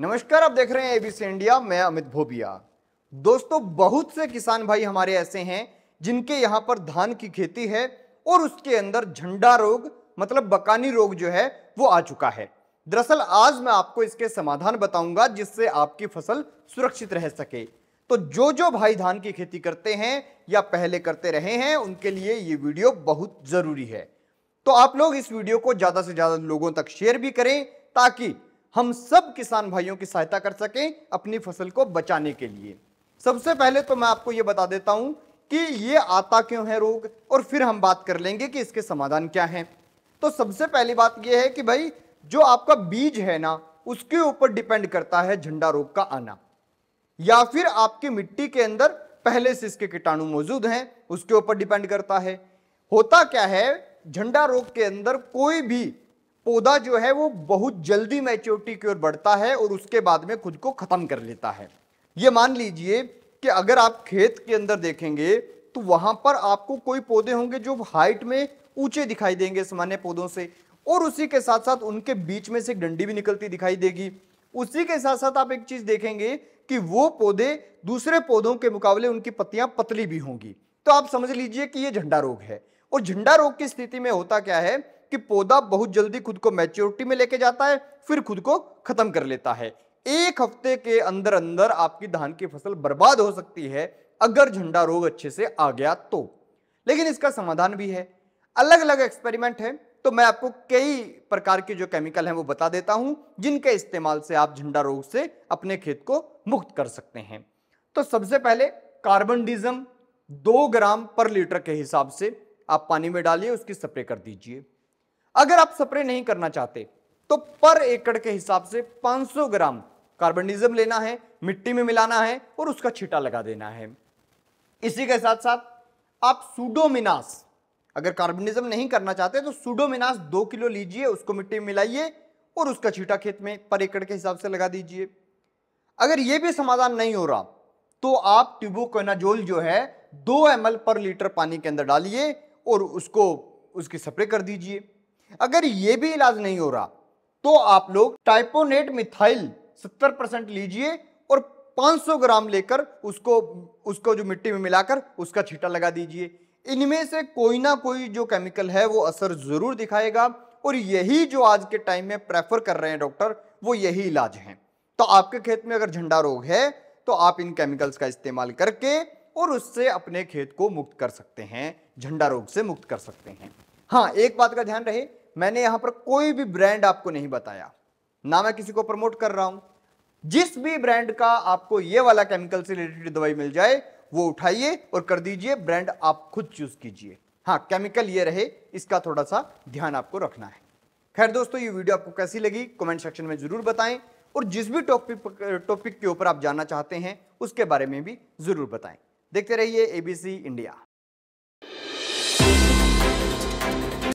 नमस्कार आप देख रहे हैं एबीसी इंडिया मैं अमित भोबिया दोस्तों बहुत से किसान भाई हमारे ऐसे हैं जिनके यहाँ पर धान की खेती है और उसके अंदर झंडा रोग मतलब बकानी रोग जो है वो आ चुका है दरअसल आज मैं आपको इसके समाधान बताऊंगा जिससे आपकी फसल सुरक्षित रह सके तो जो जो भाई धान की खेती करते हैं या पहले करते रहे हैं उनके लिए ये वीडियो बहुत ज़रूरी है तो आप लोग इस वीडियो को ज़्यादा से ज़्यादा लोगों तक शेयर भी करें ताकि हम सब किसान भाइयों की सहायता कर सकें अपनी फसल को बचाने के लिए सबसे पहले तो मैं आपको ये बता देता हूँ कि ये आता क्यों है रोग और फिर हम बात कर लेंगे कि इसके समाधान क्या हैं तो सबसे पहली बात यह है कि भाई जो आपका बीज है ना उसके ऊपर डिपेंड करता है झंडा रोग का आना या फिर आपकी मिट्टी के अंदर पहले से इसके कीटाणु मौजूद हैं उसके ऊपर डिपेंड करता है होता क्या है झंडा रोग के अंदर कोई भी पौधा जो है वो बहुत जल्दी मैच्योरिटी की ओर बढ़ता है और उसके बाद में खुद को ख़त्म कर लेता है ये मान लीजिए कि अगर आप खेत के अंदर देखेंगे तो वहां पर आपको कोई पौधे होंगे जो हाइट में ऊंचे दिखाई देंगे सामान्य पौधों से और उसी के साथ साथ उनके बीच में से एक डंडी भी निकलती दिखाई देगी उसी के साथ साथ आप एक चीज़ देखेंगे कि वो पौधे दूसरे पौधों के मुकाबले उनकी पत्तियां पतली भी होंगी तो आप समझ लीजिए कि ये झंडा रोग है और झंडा रोग की स्थिति में होता क्या है कि पौधा बहुत जल्दी खुद को मैच्योरिटी में लेके जाता है फिर खुद को खत्म कर लेता है एक हफ्ते के अंदर अंदर आपकी धान की फसल बर्बाद हो सकती है अगर झंडा रोग अच्छे से आ गया तो लेकिन इसका समाधान भी है अलग अलग एक्सपेरिमेंट है तो मैं आपको कई प्रकार के जो केमिकल हैं वो बता देता हूं जिनके इस्तेमाल से आप झंडा रोग से अपने खेत को मुक्त कर सकते हैं तो सबसे पहले कार्बन डिजम दो ग्राम पर लीटर के हिसाब से आप पानी में डालिए उसकी स्प्रे कर दीजिए अगर आप स्प्रे नहीं करना चाहते तो पर एकड़ के हिसाब से 500 ग्राम कार्बनिज्म लेना है मिट्टी में मिलाना है और उसका छिटा लगा देना है इसी के साथ साथ आप सूडोमिनास अगर कार्बनिज्म नहीं करना चाहते तो सूडोमिनास दो किलो लीजिए उसको मिट्टी में मिलाइए और उसका छीटा खेत में पर एकड़ के हिसाब से लगा दीजिए अगर यह भी समाधान नहीं हो रहा तो आप ट्यूबोकोनाजोल जो है दो एम पर लीटर पानी के अंदर डालिए और उसको उसकी स्प्रे कर दीजिए अगर ये भी इलाज नहीं हो रहा तो आप लोग टाइपोनेट मिथाइल 70 परसेंट लीजिए और 500 ग्राम लेकर उसको उसको जो मिट्टी में मिलाकर उसका छीटा लगा दीजिए इनमें से कोई ना कोई जो केमिकल है वो असर ज़रूर दिखाएगा और यही जो आज के टाइम में प्रेफर कर रहे हैं डॉक्टर वो यही इलाज है तो आपके खेत में अगर झंडा रोग है तो आप इन केमिकल्स का इस्तेमाल करके और उससे अपने खेत को मुक्त कर सकते हैं झंडा रोग से मुक्त कर सकते हैं हाँ एक बात का ध्यान रहे मैंने यहां पर कोई भी ब्रांड आपको नहीं बताया ना मैं किसी को प्रमोट कर रहा हूं जिस भी ब्रांड का आपको ये वाला केमिकल से रिलेटेड दवाई मिल जाए वो उठाइए और कर दीजिए ब्रांड आप खुद चूज कीजिए हाँ केमिकल ये रहे इसका थोड़ा सा ध्यान आपको रखना है खैर दोस्तों ये वीडियो आपको कैसी लगी कमेंट सेक्शन में ज़रूर बताएं और जिस भी टॉपिक टॉपिक के ऊपर आप जानना चाहते हैं उसके बारे में भी ज़रूर बताएं देखते रहिए एबीसी इंडिया